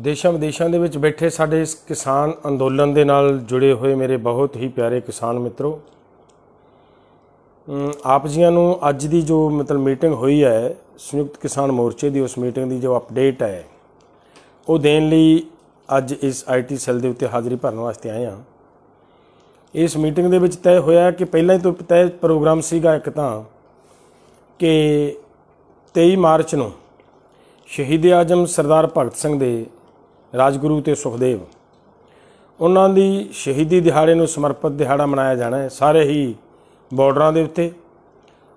ਦੇਸ਼ਾਂ ਵਿਦੇਸ਼ਾਂ ਦੇ ਵਿੱਚ ਬੈਠੇ ਸਾਡੇ ਇਸ ਕਿਸਾਨ ਅੰਦੋਲਨ ਦੇ ਨਾਲ ਜੁੜੇ ਹੋਏ ਮੇਰੇ ਬਹੁਤ ਹੀ ਪਿਆਰੇ ਕਿਸਾਨ ਮਿੱਤਰੋ ਆਪ ਜੀਆਂ ਨੂੰ ਅੱਜ ਦੀ ਜੋ ਮਤਲਬ ਮੀਟਿੰਗ ਹੋਈ ਹੈ ਸੰਯੁਕਤ ਕਿਸਾਨ ਮੋਰਚੇ ਦੀ ਉਸ ਮੀਟਿੰਗ ਦੀ ਜੋ ਅਪਡੇਟ ਹੈ ਉਹ ਦੇਣ ਲਈ ਅੱਜ ਇਸ ਆਈਟੀ ਸੈੱਲ ਦੇ ਉੱਤੇ ਹਾਜ਼ਰੀ ਭਰਨ ਵਾਸਤੇ ਆਏ ਹਾਂ ਇਸ ਮੀਟਿੰਗ ਦੇ ਵਿੱਚ ਤੈਅ ਹੋਇਆ ਕਿ ਪਹਿਲਾਂ ਹੀ ਤੋਂ ਤੈਅ ਪ੍ਰੋਗਰਾਮ ਸੀਗਾ ਇੱਕ ਤਾਂ ਕਿ 23 ਮਾਰਚ ਨੂੰ ਸ਼ਹੀਦ ਆਜਮ ਸਰਦਾਰ ਭਗਤ ਸਿੰਘ ਦੇ ਰਾਜਗੁਰੂ ਤੇ ਸੁਖਦੇਵ ਉਹਨਾਂ ਦੀ ਸ਼ਹੀਦੀ ਦਿਹਾੜੇ ਨੂੰ ਸਮਰਪਿਤ ਦਿਹਾੜਾ ਮਨਾਇਆ ਜਾਣਾ ਹੈ ਸਾਰੇ ਹੀ ਬਾਰਡਰਾਂ ਦੇ ਉੱਤੇ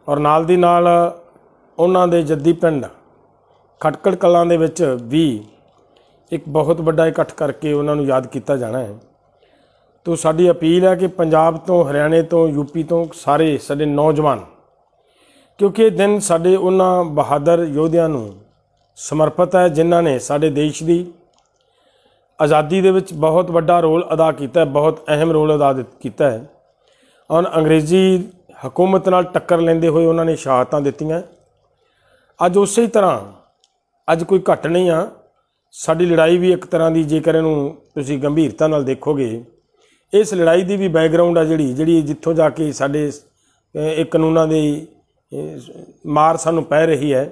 ਔਰ ਨਾਲ ਦੀ ਨਾਲ ਉਹਨਾਂ ਦੇ ਜੱਦੀ ਪਿੰਡ ਖਟਕੜ ਕਲਾਂ ਦੇ ਵਿੱਚ ਵੀ ਇੱਕ ਬਹੁਤ ਵੱਡਾ ਇਕੱਠ ਕਰਕੇ ਉਹਨਾਂ ਨੂੰ ਯਾਦ ਕੀਤਾ ਜਾਣਾ ਹੈ ਤੋਂ ਸਾਡੀ ਅਪੀਲ ਹੈ ਕਿ ਪੰਜਾਬ ਤੋਂ ਹਰਿਆਣੇ ਤੋਂ ਯੂਪੀ ਤੋਂ ਸਾਰੇ ਸਾਡੇ ਨੌਜਵਾਨ ਕਿਉਂਕਿ ਇਹ ਦਿਨ ਸਾਡੇ ਉਹਨਾਂ ਬਹਾਦਰ ਯੋਧਿਆਂ ਨੂੰ ਸਮਰਪਿਤ ਹੈ ਜਿਨ੍ਹਾਂ ਨੇ ਸਾਡੇ ਦੇਸ਼ ਦੀ ਆਜ਼ਾਦੀ ਦੇ ਵਿੱਚ ਬਹੁਤ ਵੱਡਾ ਰੋਲ ਅਦਾ ਕੀਤਾ ਹੈ ਬਹੁਤ ਅਹਿਮ ਰੋਲ ਅਦਾ ਕੀਤਾ ਹੈ ਔਰ ਅੰਗਰੇਜ਼ੀ ਹਕੂਮਤ ਨਾਲ ਟੱਕਰ ਲੈਂਦੇ ਹੋਏ ਉਹਨਾਂ ਨੇ ਸ਼ਹਾਦਤਾਂ ਦਿੱਤੀਆਂ ਅੱਜ ਉਸੇ ਹੀ ਤਰ੍ਹਾਂ ਅੱਜ ਕੋਈ ਘਟ ਨਹੀਂ ਆ ਸਾਡੀ ਲੜਾਈ ਵੀ ਇੱਕ ਤਰ੍ਹਾਂ ਦੀ ਜੇਕਰ ਇਹਨੂੰ ਤੁਸੀਂ ਗੰਭੀਰਤਾ ਨਾਲ ਦੇਖੋਗੇ ਇਸ ਲੜਾਈ ਦੀ ਵੀ ਬੈਕਗ੍ਰਾਉਂਡ ਆ ਜਿਹੜੀ ਜਿਹੜੀ ਜਿੱਥੋਂ ਜਾ ਕੇ ਸਾਡੇ ਇਹ ਕਾਨੂੰਨਾਂ ਦੇ ਮਾਰ ਸਾਨੂੰ ਪੈ ਰਹੀ ਹੈ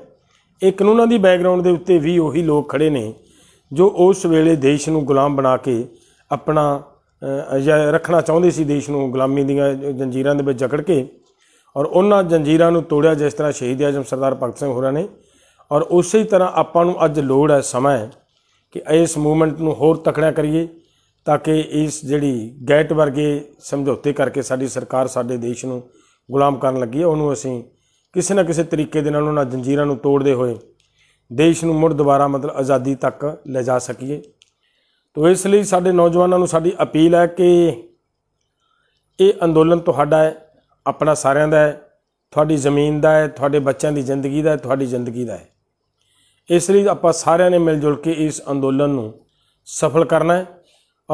ਇਹ ਕਾਨੂੰਨਾਂ ਦੀ ਬੈਕਗ੍ਰਾਉਂਡ ਦੇ ਉੱਤੇ ਵੀ ਉਹੀ ਲੋਕ ਖੜੇ ਨੇ ਜੋ ਉਸ ਵੇਲੇ ਦੇਸ਼ ਨੂੰ ਗੁਲਾਮ ਬਣਾ ਕੇ ਆਪਣਾ ਰੱਖਣਾ ਚਾਹੁੰਦੇ ਸੀ ਦੇਸ਼ ਨੂੰ ਗੁਲਾਮੀ ਦੀਆਂ ਜੰਜੀਰਾਂ ਦੇ ਵਿੱਚ ਜਕੜ ਕੇ ਔਰ ਉਹਨਾਂ ਜੰਜੀਰਾਂ ਨੂੰ ਤੋੜਿਆ ਜਿਸ ਤਰ੍ਹਾਂ ਸ਼ਹੀਦ ਆਜਮ ਸਰਦਾਰ ਭਗਤ ਸਿੰਘ ਹੋਰਾਂ ਨੇ ਔਰ ਉਸੇ ਹੀ ਤਰ੍ਹਾਂ ਆਪਾਂ ਨੂੰ ਅੱਜ ਲੋੜ ਹੈ ਸਮਾਂ ਕਿ ਇਸ ਮੂਵਮੈਂਟ ਨੂੰ ਹੋਰ ਤਕੜਾ ਕਰੀਏ ਤਾਂ ਕਿ ਇਸ ਜਿਹੜੀ ਗੈਟ ਵਰਗੇ ਸਮਝੌਤੇ ਕਰਕੇ ਸਾਡੀ ਸਰਕਾਰ ਸਾਡੇ ਦੇਸ਼ ਨੂੰ ਗੁਲਾਮ ਕਰਨ ਲੱਗੀ ਹੈ ਉਹਨੂੰ ਅਸੀਂ ਕਿਸੇ ਨਾ ਕਿਸੇ ਤਰੀਕੇ ਦੇ ਨਾਲ ਉਹਨਾਂ ਜੰਜੀਰਾਂ ਨੂੰ ਤੋੜਦੇ ਹੋਏ ਦੇਸ਼ ਨੂੰ ਮੁੜ ਦੁਬਾਰਾ ਮਤਲਬ ਆਜ਼ਾਦੀ ਤੱਕ ਲੈ ਜਾ ਸਕੀਏ ਤੋਂ ਇਸ ਲਈ ਸਾਡੇ ਨੌਜਵਾਨਾਂ ਨੂੰ ਸਾਡੀ ਅਪੀਲ ਹੈ ਕਿ ਇਹ ਅੰਦੋਲਨ ਤੁਹਾਡਾ ਹੈ ਆਪਣਾ ਸਾਰਿਆਂ ਦਾ ਹੈ ਤੁਹਾਡੀ ਜ਼ਮੀਨ ਦਾ ਹੈ ਤੁਹਾਡੇ ਬੱਚਿਆਂ ਦੀ ਜ਼ਿੰਦਗੀ ਦਾ ਹੈ ਤੁਹਾਡੀ ਜ਼ਿੰਦਗੀ ਦਾ ਹੈ ਇਸ ਲਈ ਆਪਾਂ ਸਾਰਿਆਂ ਨੇ ਮਿਲ ਜੁਲ ਕੇ ਇਸ ਅੰਦੋਲਨ ਨੂੰ ਸਫਲ ਕਰਨਾ ਹੈ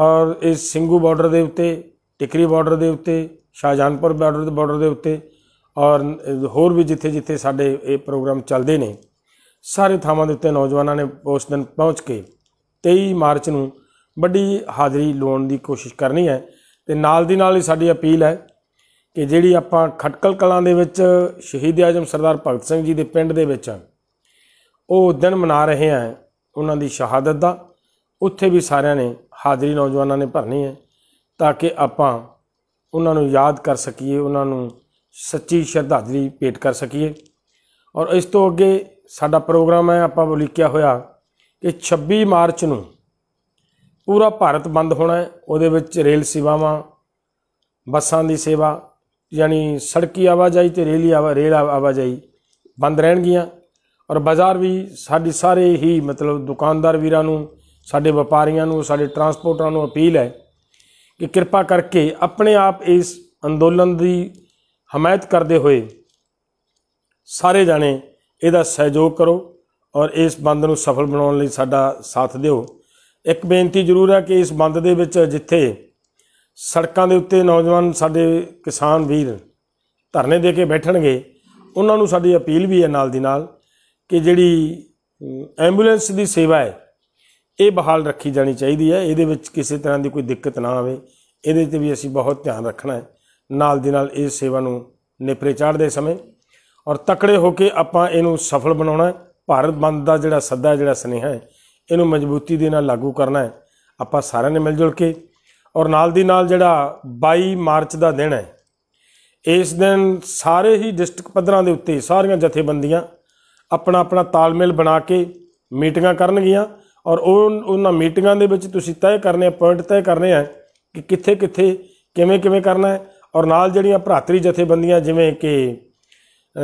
ਔਰ ਇਸ ਸਿੰਘੂ ਬਾਰਡਰ ਦੇ ਉੱਤੇ ਟਿਕਰੀ ਬਾਰਡਰ ਦੇ ਉੱਤੇ ਸ਼ਾਹਜਹਾਨਪੁਰ ਬਾਰਡਰ ਦੇ ਬਾਰਡਰ ਦੇ ਉੱਤੇ ਔਰ ਹੋਰ ਵੀ ਜਿੱਥੇ ਜਿੱਥੇ ਸਾਡੇ ਇਹ ਪ੍ਰੋਗਰਾਮ ਚੱਲਦੇ ਨੇ ਸਾਰੇ ਥਾਵਾਂ ਦੇ ਉੱਤੇ ਨੌਜਵਾਨਾਂ ਨੇ ਉਸ ਦਿਨ ਪਹੁੰਚ ਕੇ 23 ਮਾਰਚ ਨੂੰ ਵੱਡੀ ਹਾਜ਼ਰੀ ਲਾਉਣ ਦੀ ਕੋਸ਼ਿਸ਼ ਕਰਨੀ ਹੈ ਤੇ ਨਾਲ ਦੀ ਨਾਲ ਹੀ ਸਾਡੀ ਅਪੀਲ ਹੈ ਕਿ ਜਿਹੜੀ ਆਪਾਂ ਖਟਕਲ ਕਲਾਂ ਦੇ ਵਿੱਚ ਸ਼ਹੀਦ ਆਜਮ ਸਰਦਾਰ ਭਗਤ ਸਿੰਘ ਜੀ ਦੇ ਪਿੰਡ ਦੇ ਵਿੱਚ ਉਹ ਦਿਨ ਮਨਾ ਰਹੇ ਆ ਉਹਨਾਂ ਦੀ ਸ਼ਹਾਦਤ ਦਾ ਉੱਥੇ ਵੀ ਸਾਰਿਆਂ ਨੇ ਹਾਜ਼ਰੀ ਨੌਜਵਾਨਾਂ ਨੇ ਭਰਨੀ ਹੈ ਤਾਂ ਕਿ ਆਪਾਂ ਉਹਨਾਂ ਨੂੰ ਯਾਦ ਕਰ ਸਕੀਏ ਉਹਨਾਂ ਨੂੰ ਸੱਚੀ ਸ਼ਰਧਾਂਜਲੀ ਭੇਟ ਕਰ ਸਕੀਏ ਔਰ ਇਸ ਤੋਂ ਅੱਗੇ ਸਾਡਾ ਪ੍ਰੋਗਰਾਮ ਹੈ ਆਪਾਂ ਉਲੀਕਿਆ ਹੋਇਆ ਕਿ 26 ਮਾਰਚ ਨੂੰ ਪੂਰਾ ਭਾਰਤ ਬੰਦ ਹੋਣਾ ਹੈ ਉਹਦੇ ਵਿੱਚ ਰੇਲ ਸੇਵਾਵਾਂ ਬੱਸਾਂ ਦੀ ਸੇਵਾ ਯਾਨੀ ਸੜਕੀ ਆਵਾਜਾਈ ਤੇ ਰੇਲੀ ਆਵਾ ਰੇਲ ਆਵਾਜਾਈ ਬੰਦ ਰਹਿਣਗੀਆਂ ਔਰ ਬਾਜ਼ਾਰ ਵੀ ਸਾਡੀ ਸਾਰੇ ਹੀ ਮਤਲਬ ਦੁਕਾਨਦਾਰ ਵੀਰਾਂ ਨੂੰ ਸਾਡੇ ਵਪਾਰੀਆਂ ਨੂੰ ਸਾਡੇ ਟਰਾਂਸਪੋਰਟਰਾਂ ਨੂੰ ਅਪੀਲ ਹੈ ਕਿ ਕਿਰਪਾ ਕਰਕੇ ਆਪਣੇ ਆਪ ਇਸ ਅੰਦੋਲਨ ਦੀ ਹਮਾਇਤ ਕਰਦੇ ਹੋਏ ਸਾਰੇ ਜਾਣੇ ਇਹਦਾ ਸਹਿਯੋਗ ਕਰੋ ਔਰ ਇਸ ਬੰਦ ਨੂੰ ਸਫਲ ਬਣਾਉਣ ਲਈ ਸਾਡਾ ਸਾਥ ਦਿਓ ਇੱਕ ਬੇਨਤੀ ਜ਼ਰੂਰ ਹੈ ਕਿ ਇਸ ਬੰਦ ਦੇ ਵਿੱਚ ਜਿੱਥੇ ਸੜਕਾਂ ਦੇ ਉੱਤੇ ਨੌਜਵਾਨ ਸਾਡੇ ਕਿਸਾਨ ਵੀਰ ਧਰਨੇ ਦੇ ਕੇ ਬੈਠਣਗੇ ਉਹਨਾਂ ਨੂੰ ਸਾਡੀ ਅਪੀਲ ਵੀ ਹੈ ਨਾਲ ਦੀ ਨਾਲ ਕਿ ਜਿਹੜੀ ਐਂਬੂਲੈਂਸ ਦੀ ਸੇਵਾ ਹੈ ਇਹ ਬਹਾਲ ਰੱਖੀ ਜਾਣੀ ਚਾਹੀਦੀ ਹੈ ਇਹਦੇ ਵਿੱਚ ਕਿਸੇ ਤਰ੍ਹਾਂ ਦੀ ਕੋਈ ਦਿੱਕਤ ਨਾ ਆਵੇ ਇਹਦੇ ਤੇ ਵੀ ਅਸੀਂ ਬਹੁਤ ਧਿਆਨ ਰੱਖਣਾ ਹੈ ਨਾਲ ਦੀ ਨਾਲ ਇਸ ਸੇਵਾ ਨੂੰ ਨਿਪਰੇ ਚਾੜਦੇ ਸਮੇਂ ਔਰ ਤਕੜੇ ਹੋ ਕੇ ਆਪਾਂ ਇਹਨੂੰ ਸਫਲ ਬਣਾਉਣਾ ਭਾਰਤ ਬੰਦ ਦਾ ਜਿਹੜਾ ਸੱਦਾ ਜਿਹੜਾ ਸਨੇਹਾ ਹੈ ਇਹਨੂੰ ਮਜ਼ਬੂਤੀ ਦੇ ਨਾਲ ਲਾਗੂ ਕਰਨਾ ਹੈ ਆਪਾਂ ਸਾਰਿਆਂ ਨੇ ਮਿਲ ਜੁਲ ਕੇ ਔਰ ਨਾਲ ਦੀ ਨਾਲ ਜਿਹੜਾ 22 ਮਾਰਚ ਦਾ ਦਿਨ ਹੈ ਇਸ ਦਿਨ ਸਾਰੇ ਹੀ ਡਿਸਟ੍ਰਿਕਟ ਪੱਧਰਾਂ ਦੇ ਉੱਤੇ ਸਾਰੀਆਂ ਜਥੇਬੰਦੀਆਂ ਆਪਣਾ ਆਪਣਾ ਤਾਲਮੇਲ ਬਣਾ ਕੇ ਮੀਟਿੰਗਾਂ ਕਰਨਗੀਆਂ ਔਰ ਉਹਨਾਂ ਮੀਟਿੰਗਾਂ ਦੇ ਵਿੱਚ ਤੁਸੀਂ ਤੈਅ ਕਰਨੇ ਪੁਆਇੰਟ ਤੈਅ ਕਰਨੇ ਆ ਕਿ ਕਿੱਥੇ ਕਿੱਥੇ ਕਿਵੇਂ ਕਿਵੇਂ ਕਰਨਾ ਹੈ ਔਰ ਨਾਲ ਜਿਹੜੀਆਂ ਭਰਾਤਰੀ ਜਥੇਬੰਦੀਆਂ ਜਿਵੇਂ ਕਿ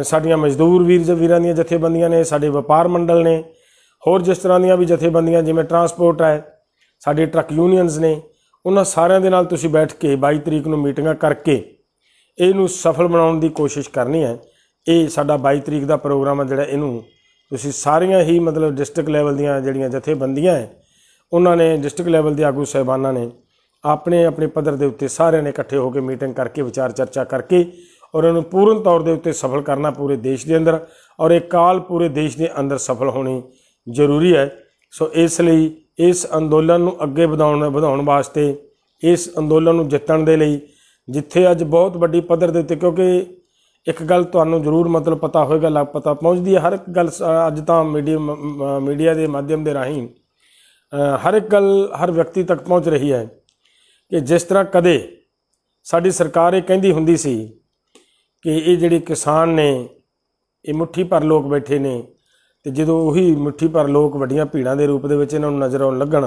ਸਾਡੀਆਂ ਮਜ਼ਦੂਰ ਵੀਰ ਵੀਰਾਂ ਦੀਆਂ ਜਥੇਬੰਦੀਆਂ ਨੇ ਸਾਡੇ ਵਪਾਰ ਮੰਡਲ ਨੇ ਹੋਰ ਜਿਸ ਤਰ੍ਹਾਂ ਦੀਆਂ ਵੀ ਜਥੇਬੰਦੀਆਂ ਜਿਵੇਂ ਟਰਾਂਸਪੋਰਟ ਹੈ ਸਾਡੇ ਟਰੱਕ ਯੂਨੀਅਨਸ ਨੇ ਉਹਨਾਂ ਸਾਰਿਆਂ ਦੇ ਨਾਲ ਤੁਸੀਂ ਬੈਠ ਕੇ 22 ਤਰੀਕ ਨੂੰ ਮੀਟਿੰਗਾਂ ਕਰਕੇ ਇਹਨੂੰ ਸਫਲ ਬਣਾਉਣ ਦੀ ਕੋਸ਼ਿਸ਼ ਕਰਨੀ ਹੈ ਇਹ ਸਾਡਾ 22 ਤਰੀਕ ਦਾ ਪ੍ਰੋਗਰਾਮ ਹੈ ਜਿਹੜਾ ਇਹਨੂੰ ਤੁਸੀਂ ਸਾਰੀਆਂ ਹੀ ਮਤਲਬ ਡਿਸਟ੍ਰਿਕਟ ਲੈਵਲ ਦੀਆਂ ਜਿਹੜੀਆਂ ਜਥੇਬੰਦੀਆਂ ਹੈ ਉਹਨਾਂ ਨੇ ਡਿਸਟ੍ਰਿਕਟ ਲੈਵਲ ਦੇ ਆਗੂ ਸਹਿਬਾਨਾਂ ਨੇ ਆਪਣੇ ਆਪਣੇ ਪੱਧਰ ਦੇ ਉੱਤੇ ਸਾਰਿਆਂ ਨੇ ਇਕੱਠੇ ਹੋ ਕੇ ਮੀਟਿੰਗ ਕਰਕੇ ਵਿਚਾਰ ਚਰਚਾ ਕਰਕੇ ਔਰ ਇਹਨੂੰ ਪੂਰਨ ਤੌਰ ਦੇ ਉੱਤੇ ਸਫਲ ਕਰਨਾ ਪੂਰੇ ਦੇਸ਼ ਦੇ ਅੰਦਰ ਔਰ ਇਹ ਕਾਲ ਪੂਰੇ ਦੇਸ਼ ਦੇ ਅੰਦਰ ਸਫਲ ਹੋਣੀ ਜ਼ਰੂਰੀ ਹੈ ਸੋ ਇਸ ਲਈ ਇਸ ਅੰਦੋਲਨ ਨੂੰ ਅੱਗੇ ਵਧਾਉਣ ਵਧਾਉਣ ਵਾਸਤੇ ਇਸ ਅੰਦੋਲਨ ਨੂੰ ਜਿੱਤਣ ਦੇ ਲਈ ਜਿੱਥੇ ਅੱਜ ਬਹੁਤ ਵੱਡੀ ਪੱਧਰ ਦੇ ਉੱਤੇ ਕਿਉਂਕਿ ਇੱਕ ਗੱਲ ਤੁਹਾਨੂੰ ਜ਼ਰੂਰ ਮਤਲਬ ਪਤਾ ਹੋਵੇਗਾ ਲੱਗ ਪਤਾ ਪਹੁੰਚਦੀ ਹੈ ਹਰ ਇੱਕ ਗੱਲ ਅੱਜ ਤਾਂ ਮੀਡੀਆ ਮੀਡੀਆ ਦੇ ਮਾਧਿਅਮ ਦੇ ਰਾਹੀਂ ਹਰ ਇੱਕ ਗੱਲ ਹਰ ਵਿਅਕਤੀ ਤੱਕ ਪਹੁੰਚ ਰਹੀ ਹੈ ਕਿ ਜਿਸ ਤਰ੍ਹਾਂ ਕਦੇ ਸਾਡੀ ਸਰਕਾਰ ਇਹ ਕਹਿੰਦੀ ਹੁੰਦੀ ਸੀ ਕਿ ਇਹ ਜਿਹੜੇ ਕਿਸਾਨ ਨੇ ਇਹ ਮੁੱਠੀ ਪਰ ਲੋਕ ਬੈਠੇ ਨੇ ਤੇ ਜਦੋਂ ਉਹੀ ਮੁੱਠੀ ਪਰ ਲੋਕ ਵੱਡੀਆਂ ਭੀੜਾਂ ਦੇ ਰੂਪ ਦੇ ਵਿੱਚ ਇਹਨਾਂ ਨੂੰ ਨਜ਼ਰ ਆਉਣ ਲੱਗਣ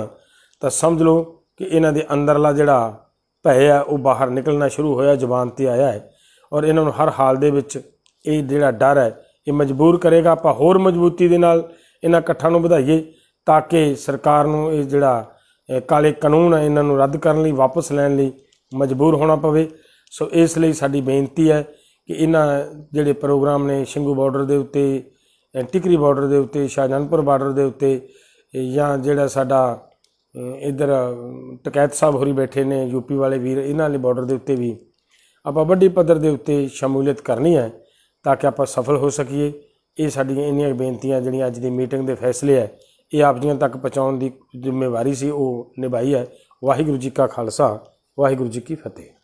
ਤਾਂ ਸਮਝ ਲਓ ਕਿ ਇਹਨਾਂ ਦੇ ਅੰਦਰਲਾ ਜਿਹੜਾ ਭੈ ਆ ਉਹ ਬਾਹਰ ਨਿਕਲਣਾ ਸ਼ੁਰੂ ਹੋਇਆ ਜ਼ੁਬਾਨ ਤੇ ਆਇਆ ਹੈ ਔਰ ਇਹਨਾਂ ਨੂੰ ਹਰ ਹਾਲ ਦੇ ਵਿੱਚ ਇਹ ਜਿਹੜਾ ਡਰ ਹੈ ਇਹ ਮਜਬੂਰ ਕਰੇਗਾ ਆਪਾਂ ਹੋਰ ਮਜ਼ਬੂਤੀ ਦੇ ਨਾਲ ਇਹਨਾਂ ਇਕੱਠਾਂ ਨੂੰ ਵਧਾਈਏ ਤਾਂ ਕਿ ਸਰਕਾਰ ਨੂੰ ਇਹ ਜਿਹੜਾ ਕਾਲੇ ਕਾਨੂੰਨ ਹੈ ਇਹਨਾਂ ਨੂੰ ਰੱਦ ਕਰਨ ਲਈ ਵਾਪਸ ਲੈਣ ਲਈ ਮਜਬੂਰ ਹੋਣਾ ਪਵੇ ਸੋ ਇਸ ਲਈ ਸਾਡੀ ਬੇਨਤੀ ਹੈ ਕਿ ਇਹਨਾਂ ਜਿਹੜੇ ਪ੍ਰੋਗਰਾਮ ਨੇ ਸ਼ਿੰਗੂ ਬਾਰਡਰ ਦੇ ਉੱਤੇ ਟਿਕਰੀ ਬਾਰਡਰ ਦੇ ਉੱਤੇ ਸ਼ਾਹਜਹਾਨਪੁਰ ਬਾਰਡਰ ਦੇ ਉੱਤੇ ਜਾਂ ਜਿਹੜਾ ਸਾਡਾ ਇਧਰ ਟਕੈਤ ਸਾਹਿਬ ਹੋਰੀ ਬੈਠੇ ਨੇ ਯੂਪੀ ਵਾਲੇ ਵੀਰ ਇਹਨਾਂ ਲਈ ਬਾਰਡਰ ਦੇ ਉੱਤੇ ਵੀ ਆਪਾਂ ਵੱਡੀ ਪੱਧਰ ਦੇ ਉੱਤੇ ਸ਼ਮੂਲੀਅਤ ਕਰਨੀ ਹੈ ਤਾਂ ਕਿ ਆਪਾਂ ਸਫਲ ਹੋ ਸਕੀਏ ਇਹ ਸਾਡੀਆਂ ਇੰਨੀਆਂ ਬੇਨਤੀਆਂ ਜਿਹੜੀਆਂ ਅੱਜ ਦੀ ਮੀਟਿੰਗ ਦੇ ਫੈਸਲੇ ਹੈ ਇਹ ਆਪ ਜੀਆਂ ਤੱਕ ਪਹੁੰਚਾਉਣ ਦੀ ਜ਼ਿੰਮੇਵਾਰੀ ਸੀ ਉਹ ਨਿਭਾਈ ਹੈ ਵਾਹਿਗੁਰੂ ਜੀ ਕਾ ਖਾਲਸਾ ਵਾਹਿਗੁਰੂ ਜੀ ਕੀ ਫਤਿਹ